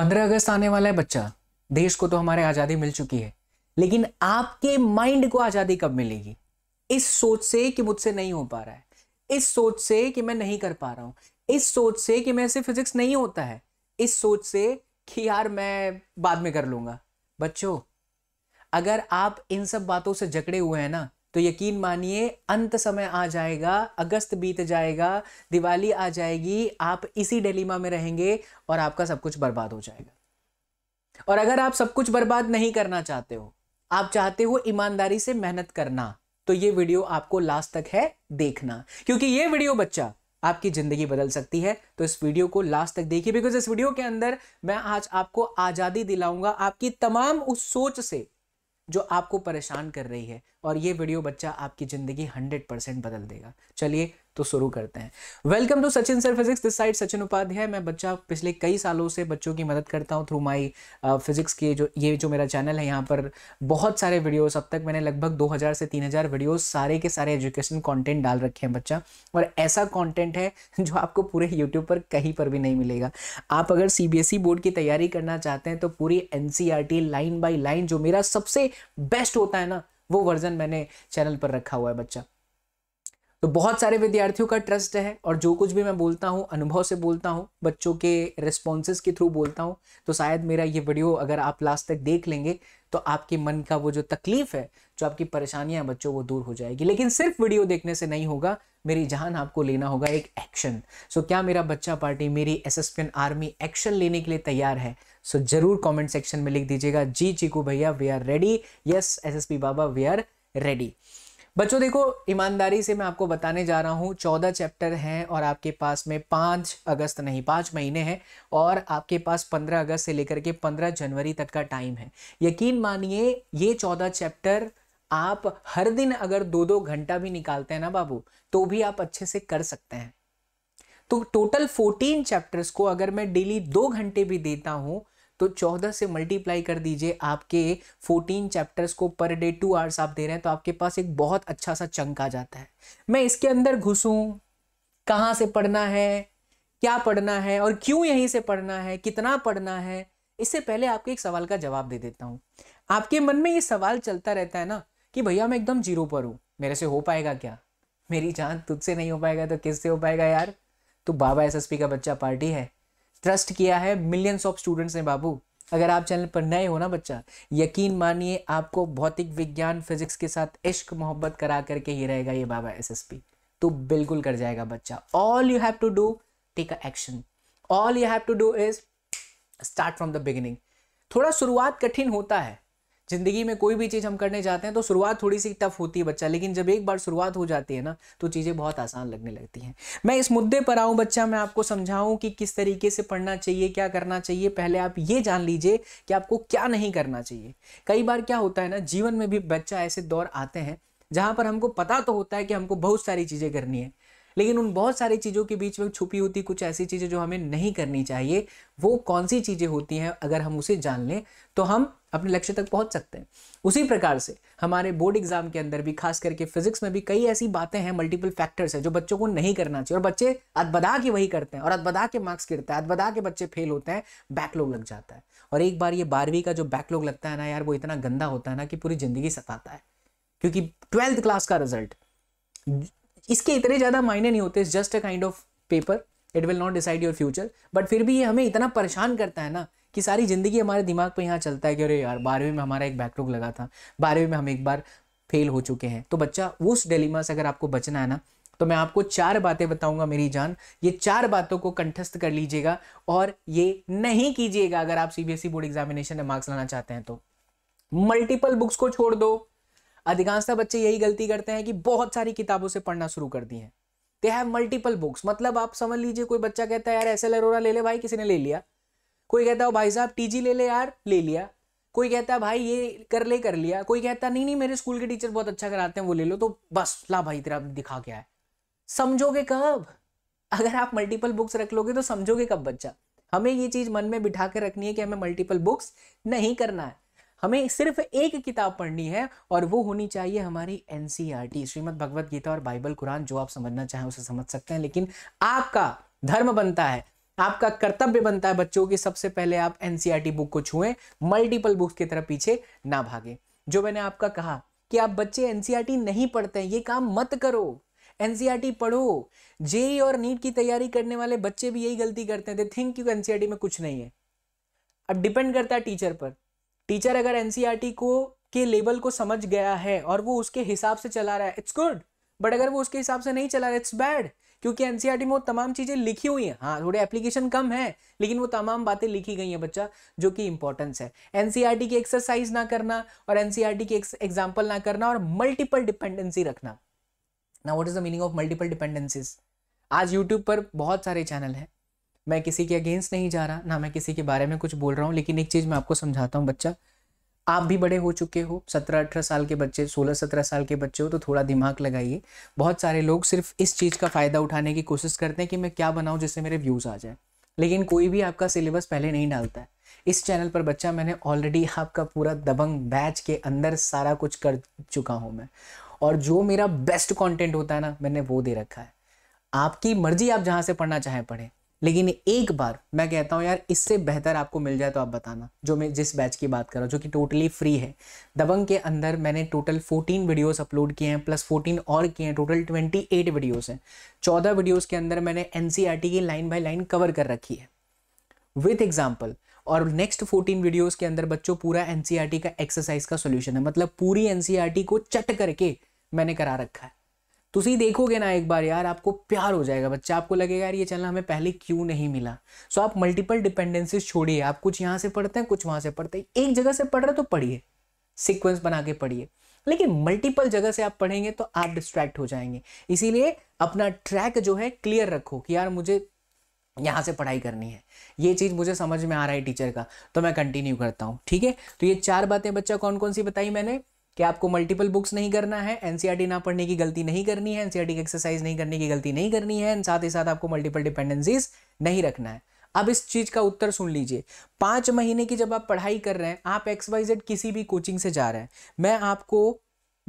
पंद्रह अगस्त आने वाला है बच्चा देश को तो हमारे आज़ादी मिल चुकी है लेकिन आपके माइंड को आज़ादी कब मिलेगी इस सोच से कि मुझसे नहीं हो पा रहा है इस सोच से कि मैं नहीं कर पा रहा हूं इस सोच से कि मैं से फिजिक्स नहीं होता है इस सोच से कि यार मैं बाद में कर लूंगा बच्चों अगर आप इन सब बातों से जकड़े हुए हैं ना तो यकीन मानिए अंत समय आ जाएगा अगस्त बीत जाएगा दिवाली आ जाएगी आप इसी डेलीमा में रहेंगे और आपका सब कुछ बर्बाद हो जाएगा और अगर आप सब कुछ बर्बाद नहीं करना चाहते हो आप चाहते हो ईमानदारी से मेहनत करना तो ये वीडियो आपको लास्ट तक है देखना क्योंकि ये वीडियो बच्चा आपकी जिंदगी बदल सकती है तो इस वीडियो को लास्ट तक देखिए बिकॉज इस वीडियो के अंदर मैं आज आपको आजादी दिलाऊंगा आपकी तमाम उस सोच से जो आपको परेशान कर रही है और ये वीडियो बच्चा आपकी ज़िंदगी हंड्रेड परसेंट बदल देगा चलिए तो शुरू करते हैं welcome to Sachin sir physics this side Sachin Upadhyay मैं बच्चा पिछले कई सालों से बच्चों की मदद करता हूँ थ्रू माई फिजिक्स के जो ये जो मेरा चैनल है यहाँ पर बहुत सारे वीडियोस अब तक मैंने लगभग 2000 से 3000 वीडियो सारे के सारे एजुकेशन कंटेंट डाल रखे हैं बच्चा और ऐसा कॉन्टेंट है जो आपको पूरे यूट्यूब पर कहीं पर भी नहीं मिलेगा आप अगर सी e बोर्ड की तैयारी करना चाहते हैं तो पूरी एन लाइन बाई लाइन जो मेरा सबसे बेस्ट होता है ना वो वर्जन मैंने चैनल पर रखा हुआ है बच्चा तो बहुत सारे विद्यार्थियों का ट्रस्ट है और जो कुछ भी मैं बोलता हूँ अनुभव से बोलता हूँ बच्चों के रिस्पॉन्सेज के थ्रू बोलता हूँ तो शायद मेरा ये वीडियो अगर आप लास्ट तक देख लेंगे तो आपके मन का वो जो तकलीफ है जो आपकी परेशानियां बच्चों वो दूर हो जाएगी लेकिन सिर्फ वीडियो देखने से नहीं होगा मेरी जहान आपको लेना होगा एक एक्शन सो क्या मेरा बच्चा पार्टी मेरी एस आर्मी एक्शन लेने के लिए तैयार है सो जरूर कमेंट सेक्शन में लिख दीजिएगा जी चीकू भैया we are ready yes SSP बाबा वी आर रेडी बच्चों देखो ईमानदारी से मैं आपको बताने जा रहा हूँ चौदह चैप्टर हैं और आपके पास में पाँच अगस्त नहीं पाँच महीने हैं और आपके पास पंद्रह अगस्त से लेकर के पंद्रह जनवरी तक का टाइम है यकीन मानिए ये चौदह चैप्टर आप हर दिन अगर दो दो घंटा भी निकालते हैं ना बाबू तो भी आप अच्छे से कर सकते हैं तो टोटल फोर्टीन चैप्टर्स को अगर मैं डेली दो घंटे भी देता हूँ तो चौदह से मल्टीप्लाई कर दीजिए आपके फोर्टीन चैप्टर्स को पर डे टू आवर्स आप दे रहे हैं तो आपके पास एक बहुत अच्छा सा चंक आ जाता है मैं इसके अंदर घुसूँ कहाँ से पढ़ना है क्या पढ़ना है और क्यों यहीं से पढ़ना है कितना पढ़ना है इससे पहले आपके एक सवाल का जवाब दे देता हूँ आपके मन में ये सवाल चलता रहता है ना कि भैया मैं एकदम जीरो पर हूँ मेरे से हो पाएगा क्या मेरी जान तुझसे नहीं हो पाएगा तो किससे हो पाएगा यार तू तो बाबा एसएसपी का बच्चा पार्टी है ट्रस्ट किया है मिलियंस ऑफ स्टूडेंट्स ने बाबू अगर आप चैनल पर नए हो ना बच्चा यकीन मानिए आपको भौतिक विज्ञान फिजिक्स के साथ इश्क मोहब्बत करा करके ही रहेगा ये बाबा एसएसपी तो बिल्कुल कर जाएगा बच्चा all you have to do take a action all you have to do is start from the beginning थोड़ा शुरुआत कठिन होता है ज़िंदगी में कोई भी चीज़ हम करने जाते हैं तो शुरुआत थोड़ी सी टफ होती है बच्चा लेकिन जब एक बार शुरुआत हो जाती है ना तो चीज़ें बहुत आसान लगने लगती हैं मैं इस मुद्दे पर आऊँ बच्चा मैं आपको समझाऊँ कि किस तरीके से पढ़ना चाहिए क्या करना चाहिए पहले आप ये जान लीजिए कि आपको क्या नहीं करना चाहिए कई बार क्या होता है ना जीवन में भी बच्चा ऐसे दौर आते हैं जहाँ पर हमको पता तो होता है कि हमको बहुत सारी चीज़ें करनी है लेकिन उन बहुत सारी चीज़ों के बीच में छुपी होती कुछ ऐसी चीज़ें जो हमें नहीं करनी चाहिए वो कौन सी चीज़ें होती हैं अगर हम उसे जान लें तो हम अपने लक्ष्य तक पहुंच सकते हैं उसी प्रकार से हमारे बोर्ड एग्जाम के अंदर भी खास करके फिजिक्स में भी कई ऐसी बातें हैं मल्टीपल फैक्टर्स हैं जो बच्चों को नहीं करना चाहिए और बच्चे अदबदा के वही करते हैं और अदबदा के मार्क्स गिरता है अदबदा के बच्चे फेल होते हैं बैकलॉग लग जाता है और एक बार ये बारहवीं का जो बैकलॉग लगता है ना यार वो इतना गंदा होता है ना कि पूरी जिंदगी सताता है क्योंकि ट्वेल्थ क्लास का रिजल्ट इसके इतने ज़्यादा मायने नहीं होते just a kind of paper it will not decide your future but फिर भी ये हमें इतना परेशान करता है ना कि सारी ज़िंदगी हमारे दिमाग पर यहाँ चलता है कि अरे यार बारहवीं में हमारा एक बैकलॉग लगा था बारहवीं में हम एक बार फेल हो चुके हैं तो बच्चा उस डेलीमा से अगर आपको बचना है ना तो मैं आपको चार बातें बताऊंगा मेरी जान ये चार बातों को कंठस्थ कर लीजिएगा और ये नहीं कीजिएगा अगर आप सीबीएसई बोर्ड एग्जामिनेशन में मार्क्स लाना चाहते हैं तो मल्टीपल बुक्स को छोड़ दो अधिकांशतः बच्चे यही गलती करते हैं कि बहुत सारी किताबों से पढ़ना शुरू कर दी है दे हैव मल्टीपल बुक्स मतलब आप समझ लीजिए कोई बच्चा कहता है यार एस एल अरोरा ले ले भाई किसी ने ले लिया कोई कहता है भाई साहब टीजी ले ले यार ले लिया कोई कहता है भाई ये कर ले कर लिया कोई कहता नहीं नहीं मेरे स्कूल के टीचर बहुत अच्छा कराते हैं वो ले लो तो बस ला भाई तेरा दिखा क्या है समझोगे कब अगर आप मल्टीपल बुक्स रख लोगे तो समझोगे कब बच्चा हमें ये चीज़ मन में बिठा कर रखनी है कि हमें मल्टीपल बुक्स नहीं करना है हमें सिर्फ एक किताब पढ़नी है और वो होनी चाहिए हमारी एन e श्रीमद भगवद गीता और बाइबल कुरान जो आप समझना चाहें उसे समझ सकते हैं लेकिन आपका धर्म बनता है आपका कर्तव्य बनता है बच्चों की सबसे पहले आप टी e बुक को छुएं मल्टीपल बुक्स की तरफ पीछे ना भागे जो मैंने आपका कहा कि आप बच्चे टी e नहीं पढ़ते हैं ये काम मत करो टी पढ़ो जेई और नीट की तैयारी करने वाले बच्चे भी यही गलती करते हैं दे थिंक क्योंकि टी में कुछ नहीं है अब डिपेंड करता है टीचर पर टीचर अगर एनसीईआरटी e को के लेवल को समझ गया है और वो उसके हिसाब से चला रहा है इट्स गुड बट अगर वो उसके हिसाब से नहीं चला रहा है इट्स बैड क्योंकि एनसीईआरटी e में वो तमाम चीज़ें लिखी हुई हैं हाँ थोड़े एप्लीकेशन कम है लेकिन वो तमाम बातें लिखी गई हैं बच्चा जो कि इंपॉर्टेंस है एनसीईआरटी e की एक्सरसाइज ना करना और एनसीईआरटी की एग्जाम्पल ना करना और मल्टीपल डिपेंडेंसी रखना ना what is the meaning of multiple dependencies आज यूट्यूब पर बहुत सारे चैनल हैं मैं किसी के अगेंस्ट नहीं जा रहा ना मैं किसी के बारे में कुछ बोल रहा हूँ लेकिन एक चीज़ मैं आपको समझाता हूँ बच्चा आप भी बड़े हो चुके हो सत्रह अठारह साल के बच्चे सोलह सत्रह साल के बच्चे हो तो थोड़ा दिमाग लगाइए बहुत सारे लोग सिर्फ इस चीज़ का फ़ायदा उठाने की कोशिश करते हैं कि मैं क्या बनाऊँ जिससे मेरे व्यूज़ आ जाए लेकिन कोई भी आपका सिलेबस पहले नहीं डालता है इस चैनल पर बच्चा मैंने ऑलरेडी आपका पूरा दबंग बैच के अंदर सारा कुछ कर चुका हूँ मैं और जो मेरा बेस्ट कंटेंट होता है ना मैंने वो दे रखा है आपकी मर्जी आप जहाँ से पढ़ना चाहें पढ़ें लेकिन एक बार मैं कहता हूँ यार इससे बेहतर आपको मिल जाए तो आप बताना जो मैं जिस बैच की बात कर रहा हूँ जो कि टोटली फ्री है दबंग के अंदर मैंने टोटल 14 वीडियोस अपलोड किए हैं प्लस 14 और किए हैं टोटल 28 वीडियोस हैं 14 वीडियोस के अंदर मैंने एन e की लाइन बाई लाइन कवर कर रखी है विथ एग्जाम्पल और नेक्स्ट 14 वीडियोस के अंदर बच्चों पूरा एन e का एक्सरसाइज का सोल्यूशन है मतलब पूरी एन e को चट करके मैंने करा रखा है तुम देखोगे ना एक बार यार आपको प्यार हो जाएगा बच्चा आपको लगेगा यार ये चैनल हमें पहले क्यों नहीं मिला सो आप मल्टीपल डिपेंडेंसीज छोड़िए आप कुछ यहाँ से पढ़ते हैं कुछ वहाँ से पढ़ते हैं एक जगह से पढ़ रहे तो पढ़िए सिक्वेंस बना के पढ़िए लेकिन मल्टीपल जगह से आप पढ़ेंगे तो आप डिस्ट्रैक्ट हो जाएंगे इसीलिए अपना ट्रैक जो है क्लियर रखो कि यार मुझे यहाँ से पढ़ाई करनी है ये चीज़ मुझे समझ में आ रहा है टीचर का तो मैं कंटिन्यू करता हूँ ठीक है तो ये चार बातें बच्चा कौन कौन सी बताई मैंने कि आपको मल्टीपल बुक्स नहीं करना है एनसीईआरटी e ना पढ़ने की गलती नहीं करनी है एनसीईआरटी e की एक्सरसाइज नहीं करने की गलती नहीं करनी है साथ ही साथ आपको मल्टीपल डिपेंडेंसीज नहीं रखना है अब इस चीज़ का उत्तर सुन लीजिए पांच महीने की जब आप पढ़ाई कर रहे हैं आप एक्सवाइजेड किसी भी कोचिंग से जा रहे हैं मैं आपको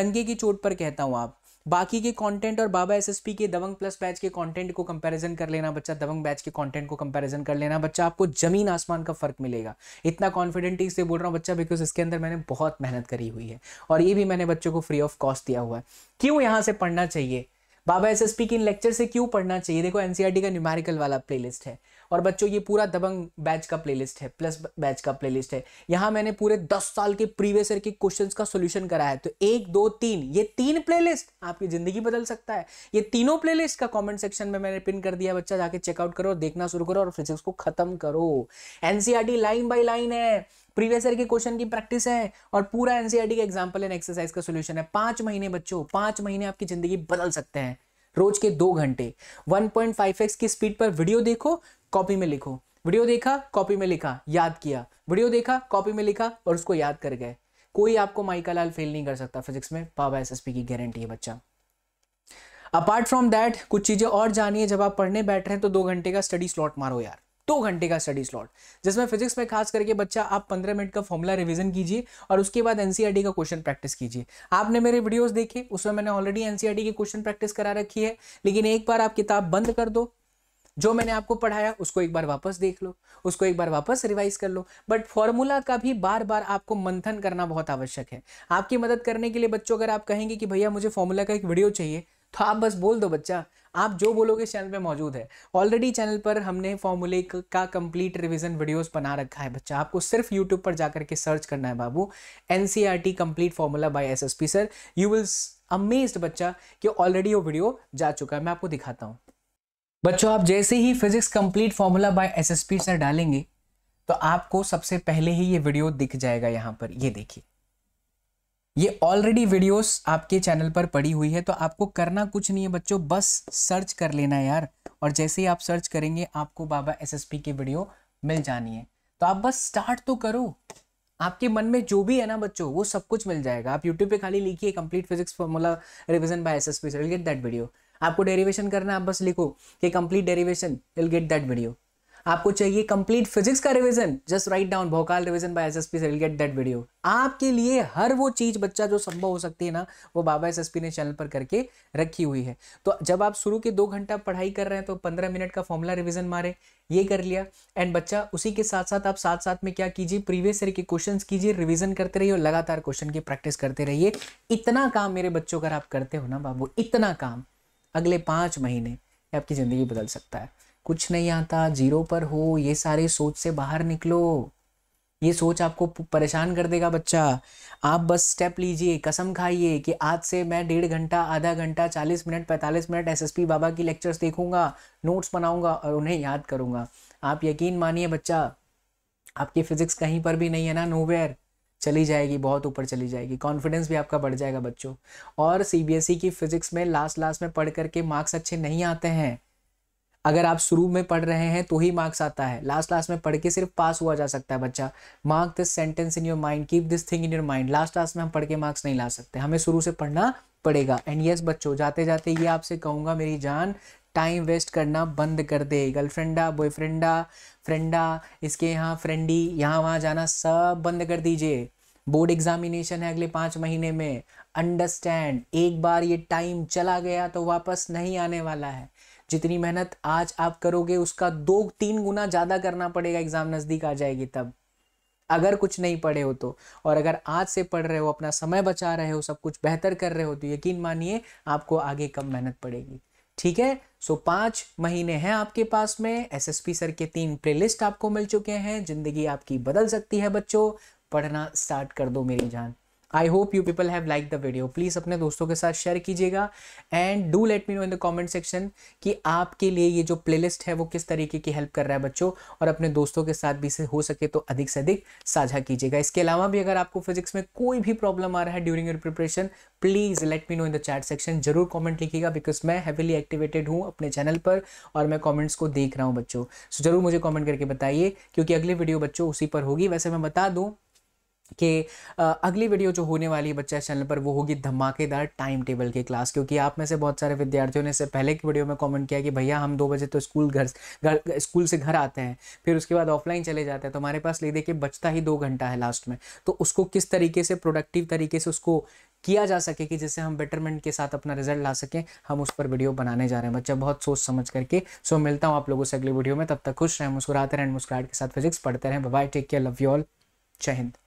डंगे की चोट पर कहता हूं आप बाकी के कंटेंट और बाबा एसएसपी के दबंग प्लस बैच के कंटेंट को कंपैरिजन कर लेना बच्चा दबंग बैच के कंटेंट को कंपैरिजन कर लेना बच्चा आपको जमीन आसमान का फर्क मिलेगा इतना कॉन्फिडेंटली इससे बोल रहा हूँ बच्चा बिकॉज इसके अंदर मैंने बहुत मेहनत करी हुई है और ये भी मैंने बच्चों को फ्री ऑफ कॉस्ट दिया हुआ है क्यों यहाँ से पढ़ना चाहिए बाबा एस के इन लेक्चर से क्यों पढ़ना चाहिए देखो एनसीईआरटी e का न्यूमेरिकल वाला प्लेलिस्ट है और बच्चों ये पूरा दबंग बैच का प्लेलिस्ट है प्लस बैच का प्लेलिस्ट है यहाँ मैंने पूरे दस साल के प्रीवियस ईयर के क्वेश्चन का सोल्यूशन करा है तो एक दो तीन ये तीन प्लेलिस्ट आपकी जिंदगी बदल सकता है ये तीनों प्लेलिस्ट का कमेंट सेक्शन में मैंने पिन कर दिया बच्चा जाके चेकआउट करो देखना शुरू करो और फिजिक्स को खत्म करो एनसीआरटी लाइन बाई लाइन है प्रीवियस ईयर के क्वेश्चन की प्रैक्टिस है और पूरा एनसीआरटी e का एग्जाम्पल एंड एक्सरसाइज का सोल्यूशन है पांच महीने बच्चों पांच महीने आपकी जिंदगी बदल सकते हैं रोज के दो घंटे 1.5x की स्पीड पर वीडियो देखो कॉपी में लिखो वीडियो देखा कॉपी में लिखा याद किया वीडियो देखा कॉपी में लिखा और उसको याद कर गए कोई आपको माइका लाल फेल नहीं कर सकता फिजिक्स में बाबा एस की गारंटी है बच्चा अपार्ट फ्रॉम दैट कुछ चीज़ें और जानी है जब आप पढ़ने बैठ रहे हैं तो दो घंटे का स्टडी स्लॉट मारो यार दो घंटे का स्टडी स्लॉट जिसमें फिजिक्स में खास करके बच्चा आप पंद्रह मिनट का फॉर्मूला रिवीजन कीजिए और उसके बाद एनसीईआरटी e का क्वेश्चन प्रैक्टिस कीजिए आपने मेरे वीडियोस देखे उसमें मैंने ऑलरेडी एनसीईआरटी की क्वेश्चन प्रैक्टिस करा रखी है लेकिन एक बार आप किताब बंद कर दो जो मैंने आपको पढ़ाया उसको एक बार वापस देख लो उसको एक बार वापस रिवाइज कर लो बट फॉर्मूला का भी बार बार आपको मंथन करना बहुत आवश्यक है आपकी मदद करने के लिए बच्चों अगर आप कहेंगे कि भैया मुझे फॉर्मूला का एक वीडियो चाहिए तो आप बस बोल दो बच्चा आप जो बोलोगे इस चैनल पे मौजूद है ऑलरेडी चैनल पर हमने फॉर्मूले का कंप्लीट रिवीजन वीडियोस बना रखा है बच्चा आपको सिर्फ यूट्यूब पर जाकर के सर्च करना है बाबू N C R T complete formula by S S P sir you will amazed बच्चा कि ऑलरेडी वो वीडियो जा चुका है मैं आपको दिखाता हूँ बच्चों आप जैसे ही physics complete formula by SSP sir डालेंगे तो आपको सबसे पहले ही ये वीडियो दिख जाएगा यहाँ पर ये देखिए ये ऑलरेडी वीडियोस आपके चैनल पर पड़ी हुई है तो आपको करना कुछ नहीं है बच्चों बस सर्च कर लेना यार और जैसे ही आप सर्च करेंगे आपको बाबा एसएसपी की वीडियो मिल जानी है तो आप बस स्टार्ट तो करो आपके मन में जो भी है ना बच्चों वो सब कुछ मिल जाएगा आप यूट्यूब पे खाली लिखिए complete physics formula revision by P sir get that video आपको डेरिवेशन करना है आप बस लिखो कि complete derivation will get that video आपको चाहिए कंप्लीट फिजिक्स का रिवीजन जस्ट राइट डाउन भोकाल revision by SSP S get that video आपके लिए हर वो चीज बच्चा जो संभव हो सकती है ना वो बाबा एसएसपी ने चैनल पर करके रखी हुई है तो जब आप शुरू के दो घंटा पढ़ाई कर रहे हैं तो पंद्रह मिनट का फॉर्मूला रिविजन मारे ये कर लिया एंड बच्चा उसी के साथ साथ आप साथ साथ में क्या कीजिए प्रीवियस ईयर के क्वेश्चन कीजिए रिविजन करते रहिए और लगातार क्वेश्चन की प्रैक्टिस करते रहिए इतना काम मेरे बच्चों का आप करते हो ना बाबू इतना काम अगले पाँच महीने आपकी ज़िंदगी बदल सकता है कुछ नहीं आता जीरो पर हो ये सारे सोच से बाहर निकलो ये सोच आपको परेशान कर देगा बच्चा आप बस स्टेप लीजिए कसम खाइए कि आज से मैं डेढ़ घंटा आधा घंटा चालीस मिनट पैंतालीस मिनट एसएसपी बाबा की लेक्चर्स देखूंगा नोट्स बनाऊंगा और उन्हें याद करूंगा आप यकीन मानिए बच्चा आपकी फिजिक्स कहीं पर भी नहीं है ना नोवेयर चली जाएगी बहुत ऊपर चली जाएगी कॉन्फिडेंस भी आपका बढ़ जाएगा बच्चों और सीबीएसई e की फिजिक्स में लास्ट लास्ट में पढ़ करके मार्क्स अच्छे नहीं आते हैं अगर आप शुरू में पढ़ रहे हैं तो ही मार्क्स आता है लास्ट लास्ट में पढ़ के सिर्फ पास हुआ जा सकता है बच्चा mark this sentence in your mind keep this thing in your mind last last में हम पढ़ के मार्क्स नहीं ला सकते हमें शुरू से पढ़ना पड़ेगा एंड यस बच्चों जाते जाते ये आपसे कहूँगा मेरी जान टाइम वेस्ट करना बंद कर दे गर्लफ्रेंडा बॉयफ्रेंडा फ्रेंडा इसके यहाँ फ्रेंडी यहाँ वहाँ जाना सब बंद कर दीजिए बोर्ड एग्जामिनेशन है अगले पाँच महीने में अंडरस्टैंड एक बार ये टाइम चला गया तो वापस नहीं आने वाला है जितनी मेहनत आज आप करोगे उसका दो तीन गुना ज़्यादा करना पड़ेगा एग्ज़ाम नज़दीक आ जाएगी तब अगर कुछ नहीं पढ़े हो तो और अगर आज से पढ़ रहे हो अपना समय बचा रहे हो सब कुछ बेहतर कर रहे हो तो यकीन मानिए आपको आगे कम मेहनत पड़ेगी ठीक है सो पांच महीने हैं आपके पास में एसएसपी सर के तीन प्लेलिस्ट आपको मिल चुके हैं ज़िंदगी आपकी बदल सकती है बच्चों पढ़ना स्टार्ट कर दो मेरी जान I hope you people have like the video please अपने दोस्तों के साथ शेयर कीजिएगा and do let me know in the comment section कि आपके लिए ये जो प्लेलिस्ट है वो किस तरीके की हेल्प कर रहा है बच्चों और अपने दोस्तों के साथ भी इसे हो सके तो अधिक से अधिक साझा कीजिएगा इसके अलावा भी अगर आपको फिजिक्स में कोई भी प्रॉब्लम आ रहा है during your preparation please let me know in the chat section जरूर कॉमेंट लिखिएगा बिकॉज मैं हैवीली एक्टिवेटेड हूँ अपने चैनल पर और मैं कॉमेंट्स को देख रहा हूँ बच्चों सो so, जरूर मुझे कॉमेंट करके बताइए क्योंकि अगली वीडियो बच्चों उसी पर होगी वैसे मैं बता दूँ कि अगली वीडियो जो होने वाली है बच्चा चैनल पर वो होगी धमाकेदार टाइम टेबल की क्लास क्योंकि आप में से बहुत सारे विद्यार्थियों ने इससे पहले की वीडियो में कमेंट किया कि भैया हम दो बजे तो स्कूल घर घर स्कूल से घर आते हैं फिर उसके बाद ऑफलाइन चले जाते हैं तो हमारे पास ले देखिए बचता ही दो घंटा है लास्ट में तो उसको किस तरीके से प्रोडक्टिव तरीके से उसको किया जा सके कि जिससे हम बेटरमेंट के साथ अपना रिजल्ट ला सकें हम उस पर वीडियो बनाने जा रहे हैं बच्चा बहुत सोच समझ करके सो मिलता हूँ आप लोगों से अगली वीडियो में तब तक खुश रहें मुस्कुराते रहें मुस्कुराहट के साथ फिजिक्स पढ़ते रहें bye take care love you all जय हिंद